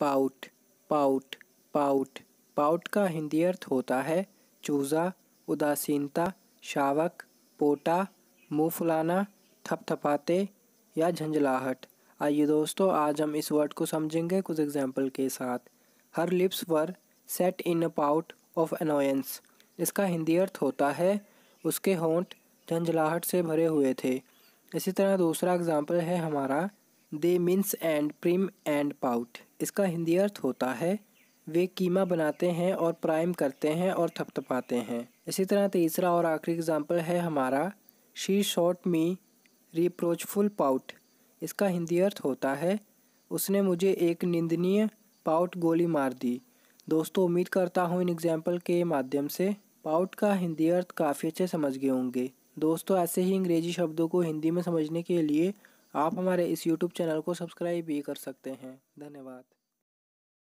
pout pout pout pout का हिंदी अर्थ होता है चूज़ा उदासीनता शावक पोटा मुँह फुलाना थपथपाते या झंझलाहट आइए दोस्तों आज हम इस वर्ड को समझेंगे कुछ एग्जाम्पल के साथ her lips were set in a pout of annoyance इसका हिंदी अर्थ होता है उसके होंठ झंझलाहट से भरे हुए थे इसी तरह दूसरा एग्जाम्पल है हमारा they mince and prim and pout इसका हिंदी अर्थ होता है वे कीमा बनाते हैं और प्राइम करते हैं और थपथपाते हैं इसी तरह तीसरा और आखिरी एग्जाम्पल है हमारा she shot me reproachful pout इसका हिंदी अर्थ होता है उसने मुझे एक निंदनीय पाउट गोली मार दी दोस्तों उम्मीद करता हूँ इन एग्जाम्पल के माध्यम से पाउट का हिंदी अर्थ काफ़ी अच्छे समझ गए होंगे दोस्तों ऐसे ही अंग्रेजी शब्दों को हिंदी में समझने के लिए आप हमारे इस यूट्यूब चैनल को सब्सक्राइब भी कर सकते हैं धन्यवाद